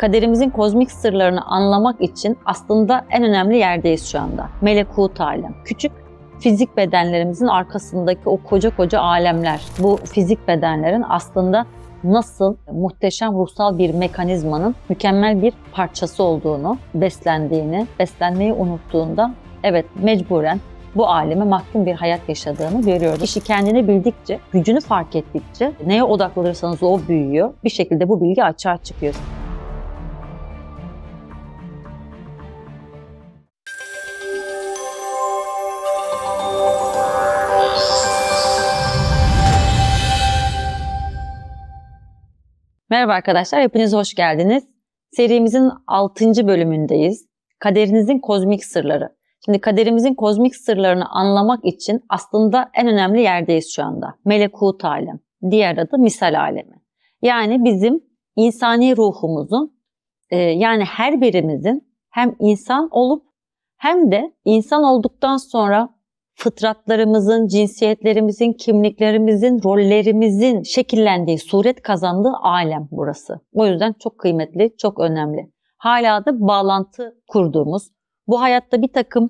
kaderimizin kozmik sırlarını anlamak için aslında en önemli yerdeyiz şu anda. Melekut alem. Küçük fizik bedenlerimizin arkasındaki o koca koca alemler. Bu fizik bedenlerin aslında nasıl muhteşem ruhsal bir mekanizmanın mükemmel bir parçası olduğunu, beslendiğini, beslenmeyi unuttuğunda evet mecburen bu aleme mahkum bir hayat yaşadığını görüyoruz. Kişi kendini bildikçe, gücünü fark ettikçe neye odaklanırsanız o büyüyor. Bir şekilde bu bilgi açığa çıkıyor. Merhaba arkadaşlar, hepiniz hoş geldiniz. Serimizin 6. bölümündeyiz. Kaderinizin kozmik sırları. Şimdi kaderimizin kozmik sırlarını anlamak için aslında en önemli yerdeyiz şu anda. Melekut alem, diğer adı misal alemi. Yani bizim insani ruhumuzun, e, yani her birimizin hem insan olup hem de insan olduktan sonra fıtratlarımızın, cinsiyetlerimizin, kimliklerimizin, rollerimizin şekillendiği, suret kazandığı alem burası. O yüzden çok kıymetli, çok önemli. Hala da bağlantı kurduğumuz, bu hayatta bir takım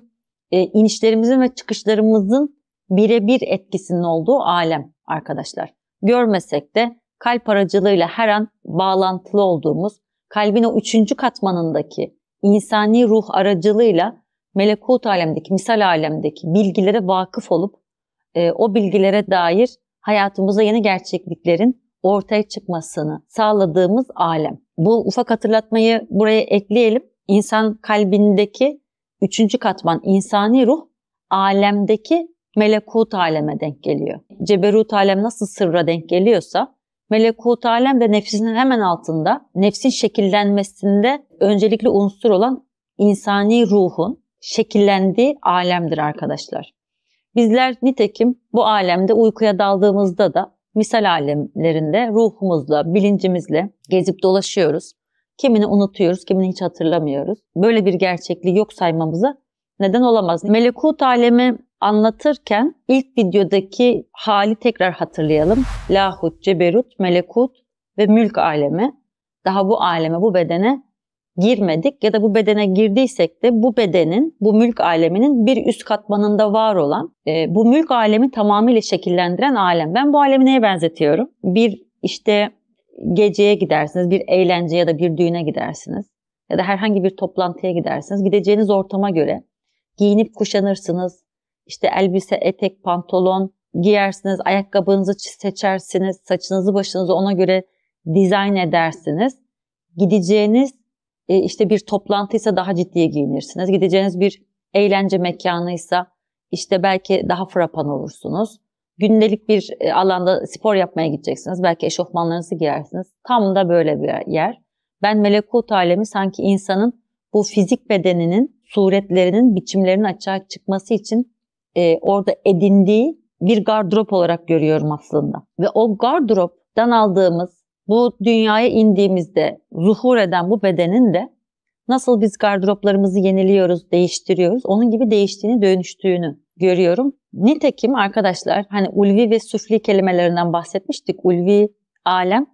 e, inişlerimizin ve çıkışlarımızın birebir etkisinin olduğu alem arkadaşlar. Görmesek de kalp aracılığıyla her an bağlantılı olduğumuz, kalbin o üçüncü katmanındaki insani ruh aracılığıyla melekut alemdeki, misal alemdeki bilgilere vakıf olup e, o bilgilere dair hayatımıza yeni gerçekliklerin ortaya çıkmasını sağladığımız alem. Bu ufak hatırlatmayı buraya ekleyelim. İnsan kalbindeki üçüncü katman insani ruh alemdeki melekut aleme denk geliyor. Ceberut alem nasıl sırra denk geliyorsa melekut alem de nefsinin hemen altında nefsin şekillenmesinde öncelikli unsur olan insani ruhun şekillendiği alemdir arkadaşlar. Bizler nitekim bu alemde uykuya daldığımızda da misal alemlerinde ruhumuzla, bilincimizle gezip dolaşıyoruz. Kimini unutuyoruz, kimini hiç hatırlamıyoruz. Böyle bir gerçekliği yok saymamıza neden olamaz. Melekut alemi anlatırken ilk videodaki hali tekrar hatırlayalım. Lahut, Ceberut, Melekut ve Mülk alemi. Daha bu aleme, bu bedene girmedik ya da bu bedene girdiysek de bu bedenin, bu mülk aleminin bir üst katmanında var olan, e, bu mülk alemi tamamıyla şekillendiren alem. Ben bu alemi neye benzetiyorum? Bir işte geceye gidersiniz, bir eğlence ya da bir düğüne gidersiniz ya da herhangi bir toplantıya gidersiniz. Gideceğiniz ortama göre giyinip kuşanırsınız. İşte elbise, etek, pantolon giyersiniz, ayakkabınızı seçersiniz, saçınızı başınızı ona göre dizayn edersiniz. Gideceğiniz e, işte bir toplantıysa daha ciddiye giyinirsiniz. Gideceğiniz bir eğlence mekanıysa işte belki daha frapan olursunuz. Gündelik bir e, alanda spor yapmaya gideceksiniz. Belki eşofmanlarınızı giyersiniz. Tam da böyle bir yer. Ben melekut alemi sanki insanın bu fizik bedeninin suretlerinin, biçimlerinin açığa çıkması için e, orada edindiği bir gardırop olarak görüyorum aslında. Ve o gardıroptan aldığımız bu dünyaya indiğimizde zuhur eden bu bedenin de nasıl biz gardıroplarımızı yeniliyoruz, değiştiriyoruz, onun gibi değiştiğini, dönüştüğünü görüyorum. Nitekim arkadaşlar hani ulvi ve sufli kelimelerinden bahsetmiştik. Ulvi alem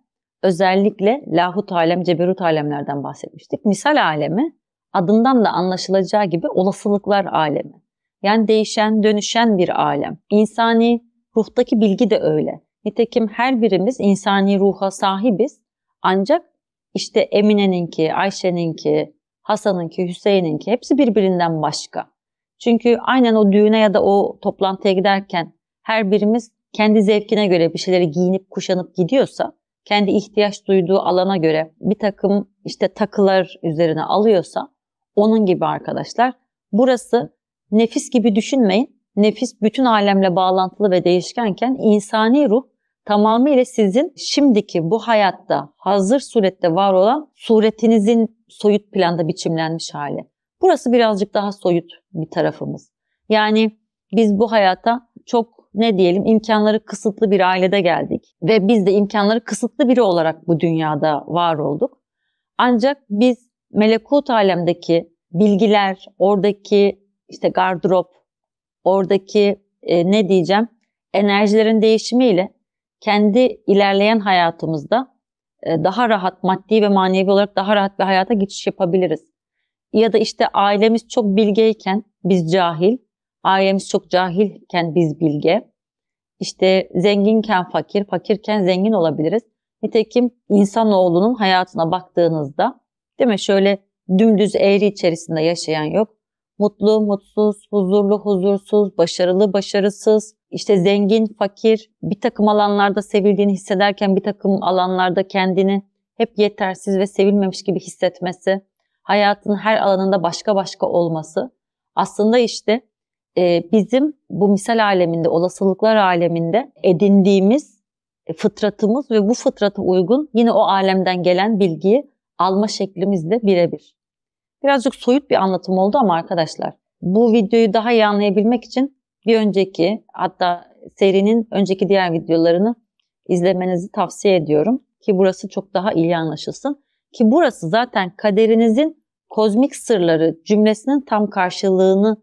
özellikle lahut alem, ceberut alemlerden bahsetmiştik. Misal alemi adından da anlaşılacağı gibi olasılıklar alemi. Yani değişen, dönüşen bir alem. İnsani ruhtaki bilgi de öyle. Nitekim her birimiz insani ruha sahibiz. Ancak işte Emine'ninki, Ayşe'ninki, Hasan'ınki, Hüseyin'inki hepsi birbirinden başka. Çünkü aynen o düğüne ya da o toplantıya giderken her birimiz kendi zevkine göre bir şeyleri giyinip kuşanıp gidiyorsa, kendi ihtiyaç duyduğu alana göre bir takım işte takılar üzerine alıyorsa onun gibi arkadaşlar. Burası nefis gibi düşünmeyin nefis bütün alemle bağlantılı ve değişkenken insani ruh tamamıyla sizin şimdiki bu hayatta hazır surette var olan suretinizin soyut planda biçimlenmiş hali. Burası birazcık daha soyut bir tarafımız. Yani biz bu hayata çok ne diyelim imkanları kısıtlı bir ailede geldik ve biz de imkanları kısıtlı biri olarak bu dünyada var olduk. Ancak biz melekut alemdeki bilgiler, oradaki işte gardırop, oradaki e, ne diyeceğim enerjilerin değişimiyle kendi ilerleyen hayatımızda e, daha rahat maddi ve manevi olarak daha rahat bir hayata geçiş yapabiliriz. Ya da işte ailemiz çok bilgeyken biz cahil, ailemiz çok cahilken biz bilge. İşte zenginken fakir, fakirken zengin olabiliriz. Nitekim insanoğlunun hayatına baktığınızda değil mi şöyle dümdüz eğri içerisinde yaşayan yok mutlu, mutsuz, huzurlu, huzursuz, başarılı, başarısız, işte zengin, fakir, bir takım alanlarda sevildiğini hissederken bir takım alanlarda kendini hep yetersiz ve sevilmemiş gibi hissetmesi, hayatın her alanında başka başka olması aslında işte e, bizim bu misal aleminde, olasılıklar aleminde edindiğimiz e, fıtratımız ve bu fıtrata uygun yine o alemden gelen bilgiyi alma şeklimizle birebir. Birazcık soyut bir anlatım oldu ama arkadaşlar bu videoyu daha iyi anlayabilmek için bir önceki hatta serinin önceki diğer videolarını izlemenizi tavsiye ediyorum ki burası çok daha iyi anlaşılsın. Ki burası zaten kaderinizin kozmik sırları cümlesinin tam karşılığını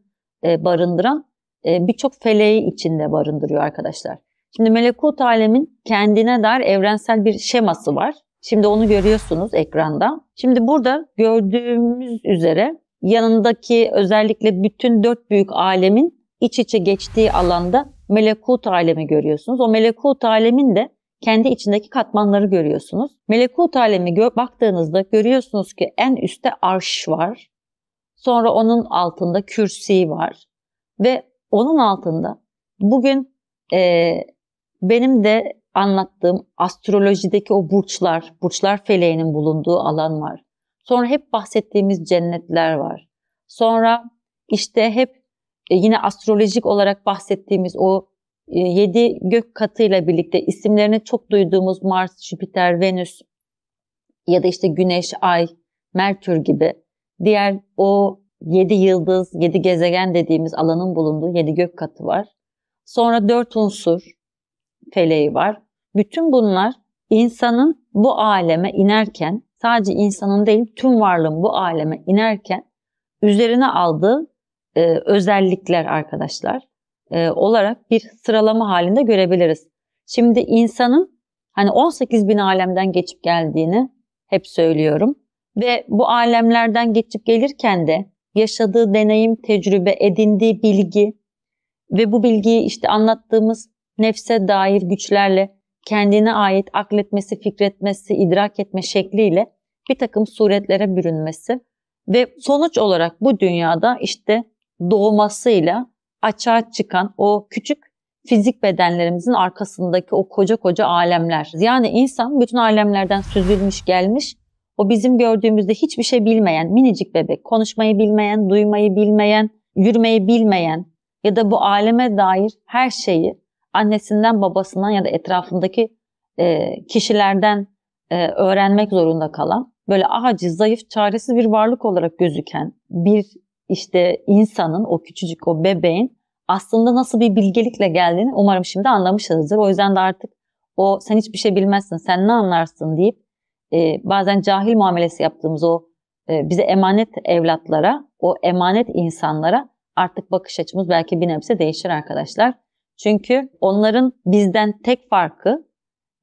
e, barındıran e, birçok feleği içinde barındırıyor arkadaşlar. Şimdi melekut alemin kendine dair evrensel bir şeması var. Şimdi onu görüyorsunuz ekranda. Şimdi burada gördüğümüz üzere yanındaki özellikle bütün dört büyük alemin iç içe geçtiği alanda melekut alemi görüyorsunuz. O melekut alemin de kendi içindeki katmanları görüyorsunuz. Melekut alemi gö baktığınızda görüyorsunuz ki en üstte arş var. Sonra onun altında kürsi var. Ve onun altında bugün e, benim de anlattığım astrolojideki o burçlar, burçlar feleğinin bulunduğu alan var. Sonra hep bahsettiğimiz cennetler var. Sonra işte hep e, yine astrolojik olarak bahsettiğimiz o e, yedi gök katıyla birlikte isimlerini çok duyduğumuz Mars, Jüpiter, Venüs ya da işte Güneş, Ay, Merkür gibi diğer o yedi yıldız, yedi gezegen dediğimiz alanın bulunduğu yedi gök katı var. Sonra dört unsur feleği var. Bütün bunlar insanın bu aleme inerken, sadece insanın değil tüm varlığın bu aleme inerken üzerine aldığı e, özellikler arkadaşlar e, olarak bir sıralama halinde görebiliriz. Şimdi insanın hani 18 bin alemden geçip geldiğini hep söylüyorum ve bu alemlerden geçip gelirken de yaşadığı deneyim, tecrübe, edindiği bilgi ve bu bilgiyi işte anlattığımız nefse dair güçlerle kendine ait akletmesi, fikretmesi, idrak etme şekliyle bir takım suretlere bürünmesi ve sonuç olarak bu dünyada işte doğmasıyla açığa çıkan o küçük fizik bedenlerimizin arkasındaki o koca koca alemler. Yani insan bütün alemlerden süzülmüş gelmiş. O bizim gördüğümüzde hiçbir şey bilmeyen minicik bebek, konuşmayı bilmeyen, duymayı bilmeyen, yürümeyi bilmeyen ya da bu aleme dair her şeyi annesinden, babasından ya da etrafındaki e, kişilerden e, öğrenmek zorunda kalan, böyle aciz, zayıf, çaresiz bir varlık olarak gözüken bir işte insanın, o küçücük, o bebeğin aslında nasıl bir bilgelikle geldiğini umarım şimdi anlamışsınızdır. O yüzden de artık o sen hiçbir şey bilmezsin, sen ne anlarsın deyip e, bazen cahil muamelesi yaptığımız o e, bize emanet evlatlara, o emanet insanlara artık bakış açımız belki bir nebze değişir arkadaşlar. Çünkü onların bizden tek farkı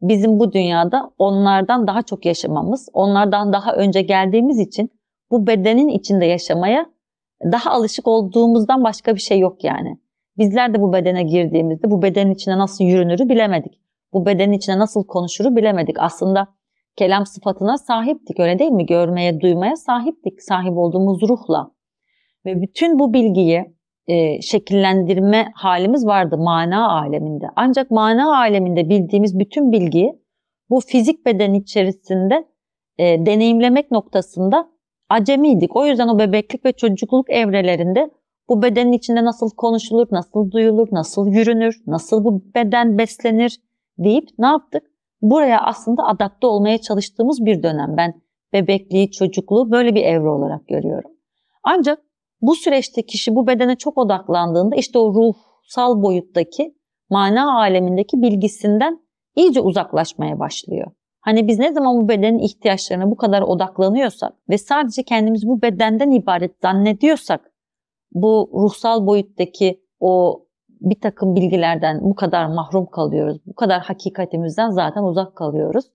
bizim bu dünyada onlardan daha çok yaşamamız, onlardan daha önce geldiğimiz için bu bedenin içinde yaşamaya daha alışık olduğumuzdan başka bir şey yok yani. Bizler de bu bedene girdiğimizde bu bedenin içine nasıl yürünürü bilemedik. Bu bedenin içine nasıl konuşuru bilemedik. Aslında kelam sıfatına sahiptik öyle değil mi? Görmeye, duymaya sahiptik sahip olduğumuz ruhla. Ve bütün bu bilgiyi e, şekillendirme halimiz vardı mana aleminde. Ancak mana aleminde bildiğimiz bütün bilgi, bu fizik beden içerisinde e, deneyimlemek noktasında acemiydik. O yüzden o bebeklik ve çocukluk evrelerinde bu bedenin içinde nasıl konuşulur, nasıl duyulur, nasıl yürünür, nasıl bu beden beslenir deyip ne yaptık? Buraya aslında adapte olmaya çalıştığımız bir dönem. Ben bebekliği, çocukluğu böyle bir evre olarak görüyorum. Ancak bu süreçte kişi bu bedene çok odaklandığında işte o ruhsal boyuttaki mana alemindeki bilgisinden iyice uzaklaşmaya başlıyor. Hani biz ne zaman bu bedenin ihtiyaçlarına bu kadar odaklanıyorsak ve sadece kendimizi bu bedenden ibaret zannediyorsak bu ruhsal boyuttaki o bir takım bilgilerden bu kadar mahrum kalıyoruz. Bu kadar hakikatimizden zaten uzak kalıyoruz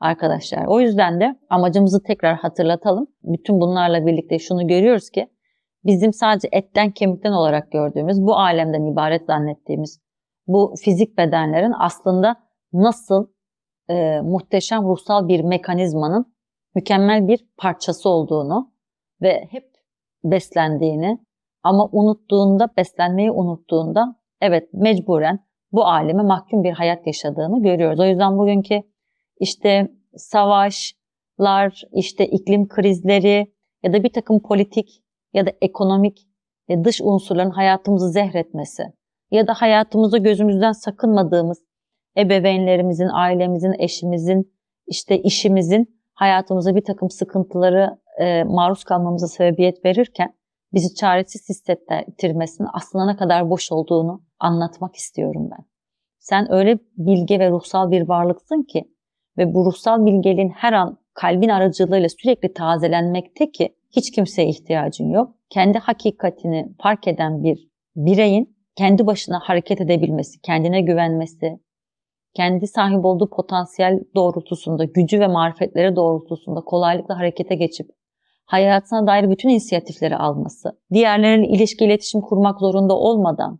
arkadaşlar. O yüzden de amacımızı tekrar hatırlatalım. Bütün bunlarla birlikte şunu görüyoruz ki bizim sadece etten kemikten olarak gördüğümüz, bu alemden ibaret zannettiğimiz bu fizik bedenlerin aslında nasıl e, muhteşem ruhsal bir mekanizmanın mükemmel bir parçası olduğunu ve hep beslendiğini ama unuttuğunda, beslenmeyi unuttuğunda evet mecburen bu aleme mahkum bir hayat yaşadığını görüyoruz. O yüzden bugünkü işte savaşlar, işte iklim krizleri ya da bir takım politik ya da ekonomik ya e, dış unsurların hayatımızı zehretmesi ya da hayatımızda gözümüzden sakınmadığımız ebeveynlerimizin, ailemizin, eşimizin, işte işimizin hayatımıza bir takım sıkıntıları e, maruz kalmamıza sebebiyet verirken bizi çaresiz hissettirmesinin aslında ne kadar boş olduğunu anlatmak istiyorum ben. Sen öyle bilge ve ruhsal bir varlıksın ki ve bu ruhsal bilgeliğin her an kalbin aracılığıyla sürekli tazelenmekte ki hiç kimseye ihtiyacın yok. Kendi hakikatini fark eden bir bireyin kendi başına hareket edebilmesi, kendine güvenmesi, kendi sahip olduğu potansiyel doğrultusunda, gücü ve marifetlere doğrultusunda kolaylıkla harekete geçip hayatına dair bütün inisiyatifleri alması, diğerlerinin ilişki iletişim kurmak zorunda olmadan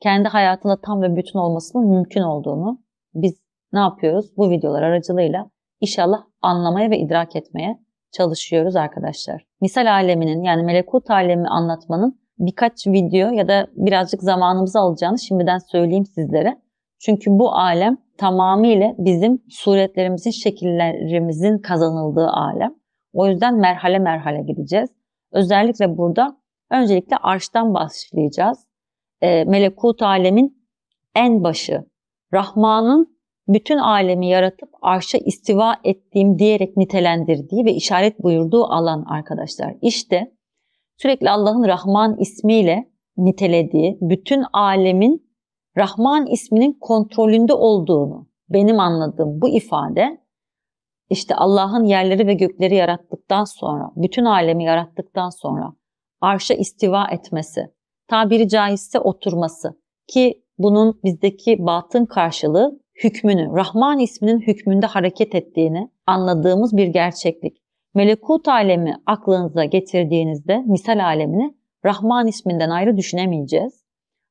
kendi hayatında tam ve bütün olmasının mümkün olduğunu biz ne yapıyoruz? Bu videolar aracılığıyla inşallah anlamaya ve idrak etmeye çalışıyoruz arkadaşlar. Misal aleminin yani melekut alemi anlatmanın birkaç video ya da birazcık zamanımızı alacağını şimdiden söyleyeyim sizlere. Çünkü bu alem tamamıyla bizim suretlerimizin, şekillerimizin kazanıldığı alem. O yüzden merhale merhale gideceğiz. Özellikle burada öncelikle arştan başlayacağız. E, melekut alemin en başı, Rahman'ın bütün alemi yaratıp arşa istiva ettiğim diyerek nitelendirdiği ve işaret buyurduğu alan arkadaşlar. İşte sürekli Allah'ın Rahman ismiyle nitelediği bütün alemin Rahman isminin kontrolünde olduğunu benim anladığım bu ifade işte Allah'ın yerleri ve gökleri yarattıktan sonra, bütün alemi yarattıktan sonra arşa istiva etmesi, tabiri caizse oturması ki bunun bizdeki batın karşılığı hükmünü, Rahman isminin hükmünde hareket ettiğini anladığımız bir gerçeklik. Melekut alemi aklınıza getirdiğinizde misal alemini Rahman isminden ayrı düşünemeyeceğiz.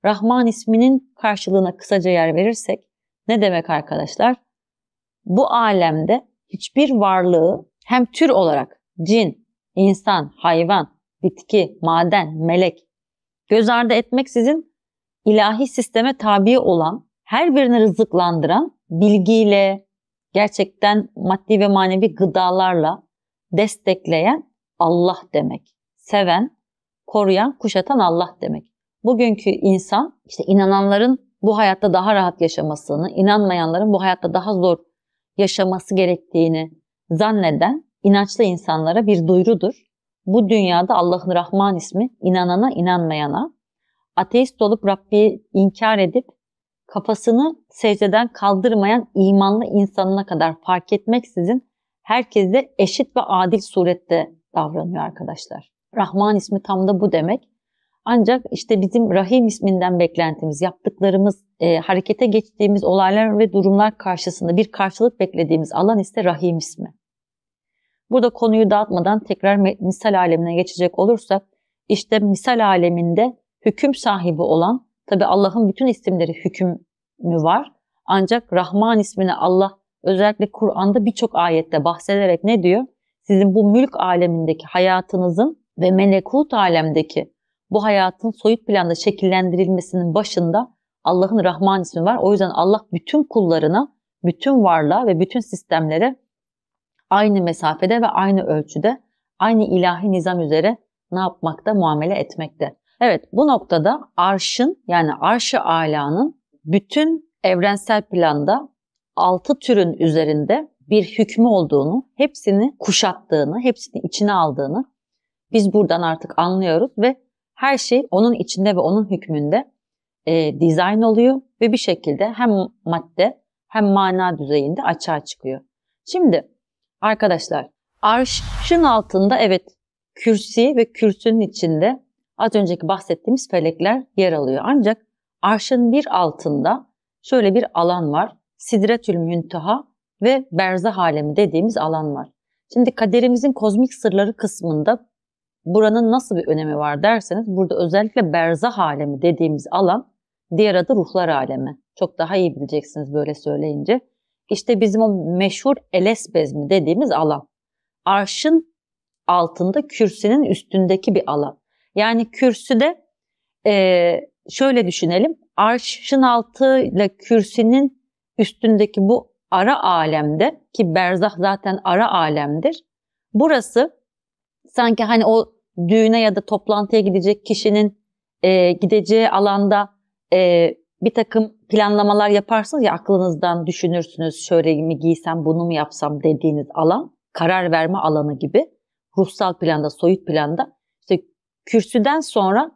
Rahman isminin karşılığına kısaca yer verirsek ne demek arkadaşlar? Bu alemde hiçbir varlığı hem tür olarak cin, insan, hayvan, bitki, maden, melek göz ardı etmeksizin ilahi sisteme tabi olan her birini rızıklandıran bilgiyle, gerçekten maddi ve manevi gıdalarla destekleyen Allah demek. Seven, koruyan, kuşatan Allah demek. Bugünkü insan işte inananların bu hayatta daha rahat yaşamasını, inanmayanların bu hayatta daha zor yaşaması gerektiğini zanneden inançlı insanlara bir duyurudur. Bu dünyada Allah'ın Rahman ismi inanana inanmayana, ateist olup Rabbi inkar edip kafasını secdeden kaldırmayan imanlı insanına kadar fark etmeksizin herkese eşit ve adil surette davranıyor arkadaşlar. Rahman ismi tam da bu demek. Ancak işte bizim Rahim isminden beklentimiz, yaptıklarımız, e, harekete geçtiğimiz olaylar ve durumlar karşısında bir karşılık beklediğimiz alan ise Rahim ismi. Burada konuyu dağıtmadan tekrar misal alemine geçecek olursak, işte misal aleminde hüküm sahibi olan Tabi Allah'ın bütün isimleri hükümü var. Ancak Rahman ismini Allah özellikle Kur'an'da birçok ayette bahsederek ne diyor? Sizin bu mülk alemindeki hayatınızın ve melekut alemdeki bu hayatın soyut planda şekillendirilmesinin başında Allah'ın Rahman ismi var. O yüzden Allah bütün kullarına, bütün varlığa ve bütün sistemlere aynı mesafede ve aynı ölçüde, aynı ilahi nizam üzere ne yapmakta, muamele etmekte. Evet bu noktada arşın yani arşı alanın bütün evrensel planda altı türün üzerinde bir hükmü olduğunu, hepsini kuşattığını, hepsini içine aldığını biz buradan artık anlıyoruz ve her şey onun içinde ve onun hükmünde e, dizayn oluyor ve bir şekilde hem madde hem mana düzeyinde açığa çıkıyor. Şimdi arkadaşlar arşın altında evet kürsi ve kürsünün içinde az önceki bahsettiğimiz felekler yer alıyor. Ancak arşın bir altında şöyle bir alan var. Sidretül Müntaha ve Berzah alemi dediğimiz alan var. Şimdi kaderimizin kozmik sırları kısmında buranın nasıl bir önemi var derseniz burada özellikle berzah alemi dediğimiz alan diğer adı ruhlar alemi. Çok daha iyi bileceksiniz böyle söyleyince. İşte bizim o meşhur eles bezmi dediğimiz alan. Arşın altında kürsünün üstündeki bir alan. Yani kürsüde e, şöyle düşünelim. Arşın altı ile kürsünün üstündeki bu ara alemde ki berzah zaten ara alemdir. Burası sanki hani o düğüne ya da toplantıya gidecek kişinin e, gideceği alanda e, bir takım planlamalar yaparsınız ya aklınızdan düşünürsünüz şöyle mi giysem bunu mu yapsam dediğiniz alan karar verme alanı gibi ruhsal planda soyut planda kürsüden sonra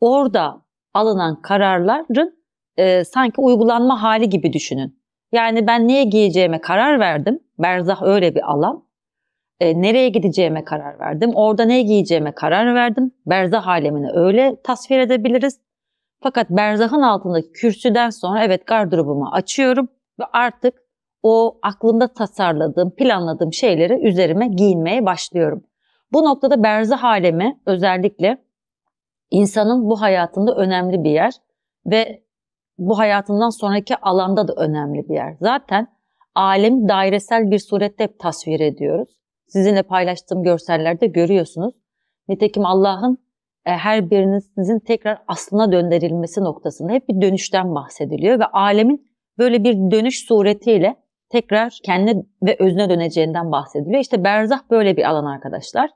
orada alınan kararların e, sanki uygulanma hali gibi düşünün. Yani ben neye giyeceğime karar verdim. Berzah öyle bir alan. E, nereye gideceğime karar verdim. Orada ne giyeceğime karar verdim. Berzah alemini öyle tasvir edebiliriz. Fakat berzahın altındaki kürsüden sonra evet gardırobumu açıyorum ve artık o aklımda tasarladığım, planladığım şeyleri üzerime giyinmeye başlıyorum. Bu noktada berzah alemi özellikle insanın bu hayatında önemli bir yer ve bu hayatından sonraki alanda da önemli bir yer. Zaten alemi dairesel bir surette hep tasvir ediyoruz. Sizinle paylaştığım görsellerde görüyorsunuz. Nitekim Allah'ın e, her biriniz sizin tekrar aslına döndürülmesi noktasında hep bir dönüşten bahsediliyor ve alemin böyle bir dönüş suretiyle tekrar kendine ve özüne döneceğinden bahsediliyor. İşte berzah böyle bir alan arkadaşlar.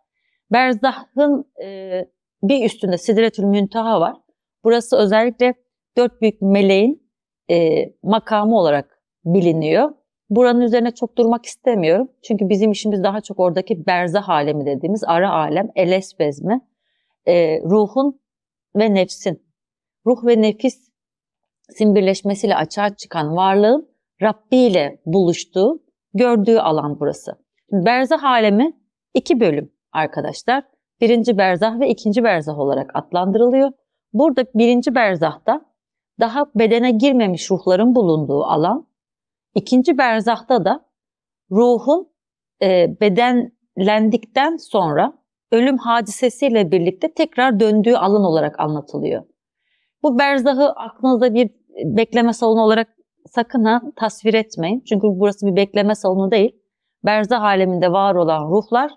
Berzah'ın e, bir üstünde Sidretül Müntaha var. Burası özellikle dört büyük meleğin e, makamı olarak biliniyor. Buranın üzerine çok durmak istemiyorum. Çünkü bizim işimiz daha çok oradaki berzah alemi dediğimiz ara alem, eles bezme E, ruhun ve nefsin, ruh ve nefisin birleşmesiyle açığa çıkan varlığın Rabbi ile buluştuğu, gördüğü alan burası. Berzah alemi iki bölüm arkadaşlar birinci berzah ve ikinci berzah olarak adlandırılıyor. Burada birinci berzahta daha bedene girmemiş ruhların bulunduğu alan, ikinci berzahta da ruhun e, bedenlendikten sonra ölüm hadisesiyle birlikte tekrar döndüğü alan olarak anlatılıyor. Bu berzahı aklınızda bir bekleme salonu olarak sakın ha tasvir etmeyin. Çünkü burası bir bekleme salonu değil. Berzah aleminde var olan ruhlar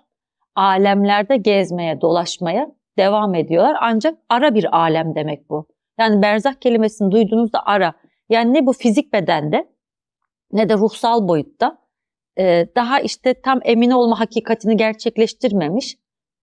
alemlerde gezmeye, dolaşmaya devam ediyorlar. Ancak ara bir alem demek bu. Yani berzak kelimesini duyduğunuzda ara. Yani ne bu fizik bedende ne de ruhsal boyutta e, daha işte tam emin olma hakikatini gerçekleştirmemiş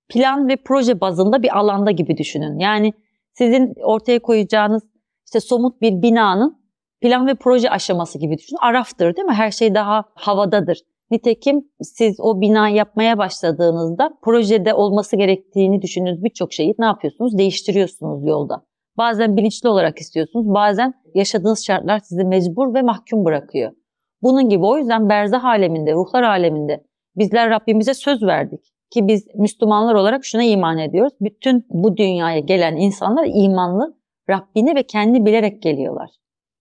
plan ve proje bazında bir alanda gibi düşünün. Yani sizin ortaya koyacağınız işte somut bir binanın plan ve proje aşaması gibi düşünün. Araftır değil mi? Her şey daha havadadır. Nitekim siz o bina yapmaya başladığınızda projede olması gerektiğini düşündüğünüz birçok şeyi ne yapıyorsunuz? Değiştiriyorsunuz yolda. Bazen bilinçli olarak istiyorsunuz, bazen yaşadığınız şartlar sizi mecbur ve mahkum bırakıyor. Bunun gibi o yüzden berzah aleminde, ruhlar aleminde bizler Rabbimize söz verdik ki biz Müslümanlar olarak şuna iman ediyoruz. Bütün bu dünyaya gelen insanlar imanlı, Rabbini ve kendini bilerek geliyorlar.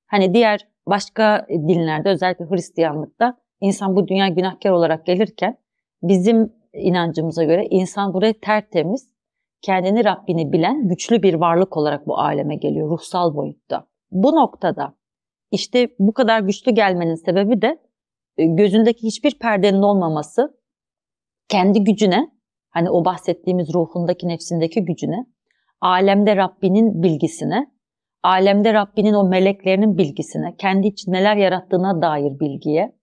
Hani diğer başka dinlerde özellikle Hristiyanlıkta insan bu dünya günahkar olarak gelirken bizim inancımıza göre insan buraya tertemiz, kendini Rabbini bilen güçlü bir varlık olarak bu aleme geliyor ruhsal boyutta. Bu noktada işte bu kadar güçlü gelmenin sebebi de e, gözündeki hiçbir perdenin olmaması, kendi gücüne, hani o bahsettiğimiz ruhundaki, nefsindeki gücüne, alemde Rabbinin bilgisine, alemde Rabbinin o meleklerinin bilgisine, kendi için neler yarattığına dair bilgiye,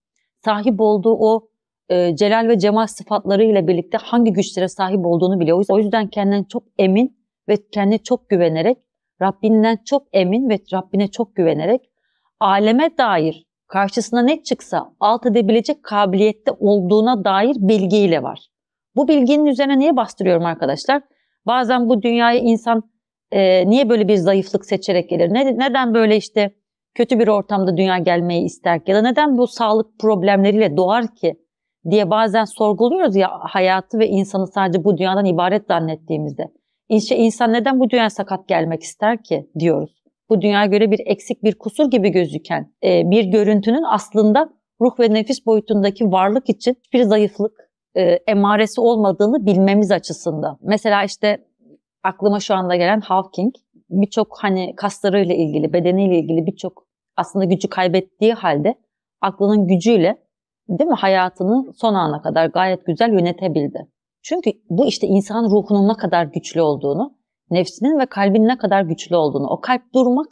sahip olduğu o e, celal ve cemal sıfatlarıyla birlikte hangi güçlere sahip olduğunu biliyor. O yüzden kendinden çok emin ve kendine çok güvenerek, Rabbinden çok emin ve Rabbine çok güvenerek aleme dair karşısına ne çıksa alt edebilecek kabiliyette olduğuna dair bilgiyle var. Bu bilginin üzerine niye bastırıyorum arkadaşlar? Bazen bu dünyaya insan e, niye böyle bir zayıflık seçerek gelir? Ne, neden böyle işte kötü bir ortamda dünya gelmeyi ister ki ya da neden bu sağlık problemleriyle doğar ki diye bazen sorguluyoruz ya hayatı ve insanı sadece bu dünyadan ibaret zannettiğimizde. İşte insan neden bu dünya sakat gelmek ister ki diyoruz. Bu dünya göre bir eksik bir kusur gibi gözüken e, bir görüntünün aslında ruh ve nefis boyutundaki varlık için bir zayıflık e, emaresi olmadığını bilmemiz açısından. Mesela işte aklıma şu anda gelen Hawking birçok hani kaslarıyla ilgili, bedeniyle ilgili birçok aslında gücü kaybettiği halde aklının gücüyle değil mi hayatını son ana kadar gayet güzel yönetebildi. Çünkü bu işte insan ruhunun ne kadar güçlü olduğunu, nefsinin ve kalbin ne kadar güçlü olduğunu. O kalp durmak,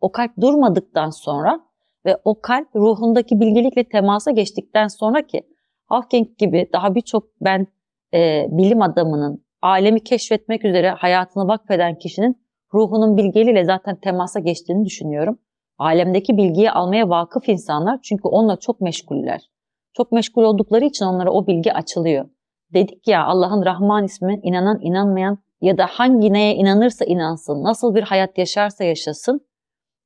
o kalp durmadıktan sonra ve o kalp ruhundaki bilgelikle temasa geçtikten sonra ki Hawking gibi daha birçok ben e, bilim adamının alemi keşfetmek üzere hayatını vakfeden kişinin ruhunun bilgeliyle zaten temasa geçtiğini düşünüyorum. Alemdeki bilgiyi almaya vakıf insanlar çünkü onunla çok meşguller. Çok meşgul oldukları için onlara o bilgi açılıyor. Dedik ya Allah'ın Rahman ismi inanan inanmayan ya da hangi neye inanırsa inansın, nasıl bir hayat yaşarsa yaşasın,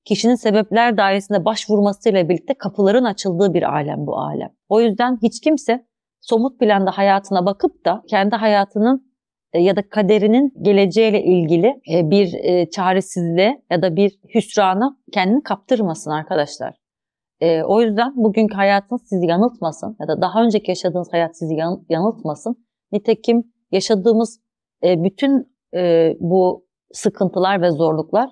kişinin sebepler dairesinde başvurmasıyla birlikte kapıların açıldığı bir alem bu alem. O yüzden hiç kimse somut planda hayatına bakıp da kendi hayatının e, ya da kaderinin geleceğiyle ilgili e, bir e, çaresizliğe ya da bir hüsrana kendini kaptırmasın arkadaşlar. O yüzden bugünkü hayatınız sizi yanıltmasın ya da daha önceki yaşadığınız hayat sizi yanıltmasın. Nitekim yaşadığımız bütün bu sıkıntılar ve zorluklar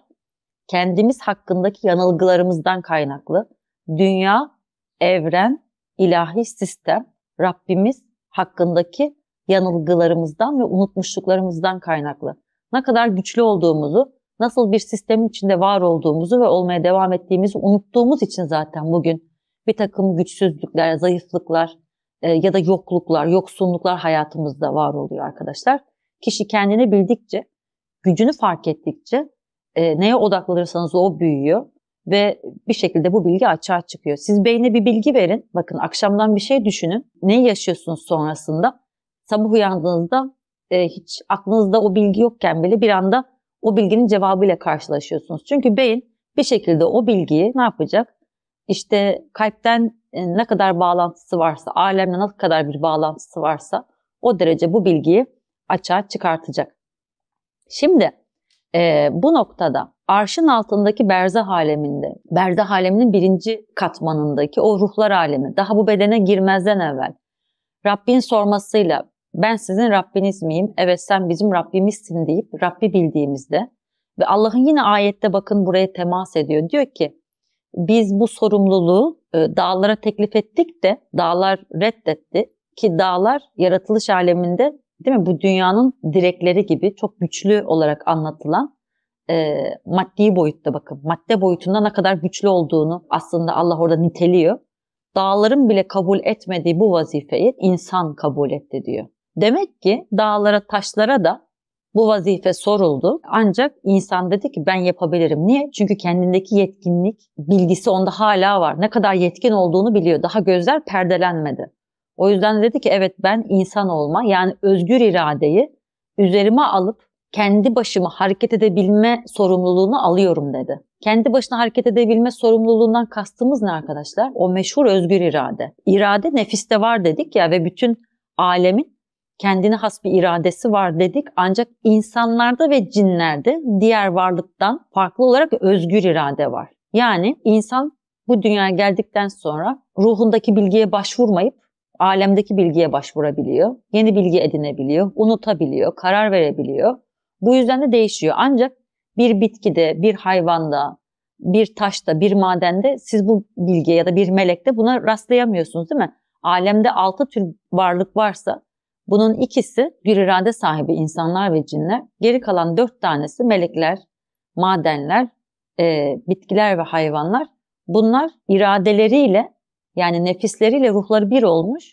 kendimiz hakkındaki yanılgılarımızdan kaynaklı. Dünya, evren, ilahi sistem, Rabbimiz hakkındaki yanılgılarımızdan ve unutmuşluklarımızdan kaynaklı. Ne kadar güçlü olduğumuzu, nasıl bir sistemin içinde var olduğumuzu ve olmaya devam ettiğimizi unuttuğumuz için zaten bugün bir takım güçsüzlükler, zayıflıklar e, ya da yokluklar, yoksunluklar hayatımızda var oluyor arkadaşlar. Kişi kendini bildikçe, gücünü fark ettikçe e, neye odaklanırsanız o büyüyor ve bir şekilde bu bilgi açığa çıkıyor. Siz beyne bir bilgi verin. Bakın akşamdan bir şey düşünün. Ne yaşıyorsunuz sonrasında? sabah uyandığınızda e, hiç aklınızda o bilgi yokken bile bir anda o bilginin cevabıyla karşılaşıyorsunuz. Çünkü beyin bir şekilde o bilgiyi ne yapacak? İşte kalpten e, ne kadar bağlantısı varsa, alemle ne kadar bir bağlantısı varsa o derece bu bilgiyi açığa çıkartacak. Şimdi e, bu noktada arşın altındaki berzah aleminde, berzah aleminin birinci katmanındaki o ruhlar alemi, daha bu bedene girmezden evvel Rabbin sormasıyla ben sizin Rabbiniz miyim? Evet sen bizim Rabbimizsin deyip Rabbi bildiğimizde ve Allah'ın yine ayette bakın buraya temas ediyor. Diyor ki biz bu sorumluluğu e, dağlara teklif ettik de dağlar reddetti ki dağlar yaratılış aleminde değil mi bu dünyanın direkleri gibi çok güçlü olarak anlatılan e, maddi boyutta bakın madde boyutunda ne kadar güçlü olduğunu aslında Allah orada niteliyor. Dağların bile kabul etmediği bu vazifeyi insan kabul etti diyor. Demek ki dağlara, taşlara da bu vazife soruldu. Ancak insan dedi ki ben yapabilirim. Niye? Çünkü kendindeki yetkinlik bilgisi onda hala var. Ne kadar yetkin olduğunu biliyor. Daha gözler perdelenmedi. O yüzden dedi ki evet ben insan olma yani özgür iradeyi üzerime alıp kendi başıma hareket edebilme sorumluluğunu alıyorum dedi. Kendi başına hareket edebilme sorumluluğundan kastımız ne arkadaşlar? O meşhur özgür irade. İrade nefiste var dedik ya ve bütün alemin kendine has bir iradesi var dedik. Ancak insanlarda ve cinlerde diğer varlıktan farklı olarak özgür irade var. Yani insan bu dünyaya geldikten sonra ruhundaki bilgiye başvurmayıp alemdeki bilgiye başvurabiliyor. Yeni bilgi edinebiliyor, unutabiliyor, karar verebiliyor. Bu yüzden de değişiyor. Ancak bir bitkide, bir hayvanda, bir taşta, bir madende siz bu bilgiye ya da bir melekte buna rastlayamıyorsunuz değil mi? Alemde altı tür varlık varsa bunun ikisi bir irade sahibi insanlar ve cinler, geri kalan dört tanesi melekler, madenler, e, bitkiler ve hayvanlar. Bunlar iradeleriyle yani nefisleriyle ruhları bir olmuş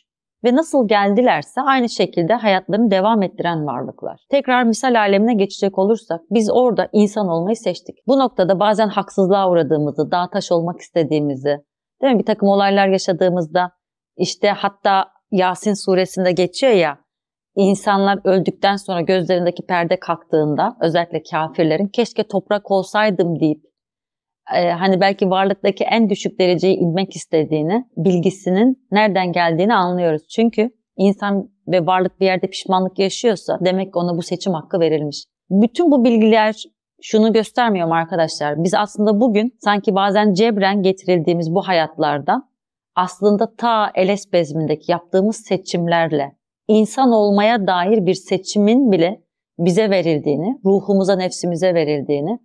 ve nasıl geldilerse aynı şekilde hayatlarını devam ettiren varlıklar. Tekrar misal alemine geçecek olursak biz orada insan olmayı seçtik. Bu noktada bazen haksızlığa uğradığımızı, dağ taş olmak istediğimizi, değil mi? Bir takım olaylar yaşadığımızda işte hatta Yasin suresinde geçiyor ya insanlar öldükten sonra gözlerindeki perde kalktığında özellikle kafirlerin keşke toprak olsaydım deyip e, hani belki varlıktaki en düşük dereceye inmek istediğini, bilgisinin nereden geldiğini anlıyoruz. Çünkü insan ve varlık bir yerde pişmanlık yaşıyorsa demek ki ona bu seçim hakkı verilmiş. Bütün bu bilgiler şunu göstermiyor mu arkadaşlar? Biz aslında bugün sanki bazen cebren getirildiğimiz bu hayatlarda aslında ta eles bezmindeki yaptığımız seçimlerle insan olmaya dair bir seçimin bile bize verildiğini, ruhumuza, nefsimize verildiğini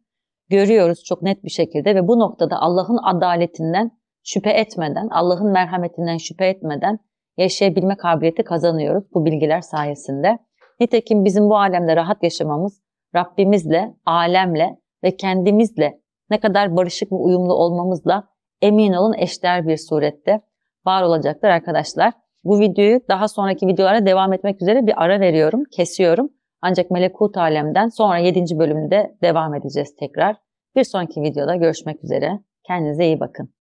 görüyoruz çok net bir şekilde ve bu noktada Allah'ın adaletinden şüphe etmeden, Allah'ın merhametinden şüphe etmeden yaşayabilme kabiliyeti kazanıyoruz bu bilgiler sayesinde. Nitekim bizim bu alemde rahat yaşamamız Rabbimizle, alemle ve kendimizle ne kadar barışık ve uyumlu olmamızla emin olun eşler bir surette var olacaktır arkadaşlar. Bu videoyu daha sonraki videolara devam etmek üzere bir ara veriyorum, kesiyorum. Ancak Melekut Alem'den sonra 7. bölümde devam edeceğiz tekrar. Bir sonraki videoda görüşmek üzere. Kendinize iyi bakın.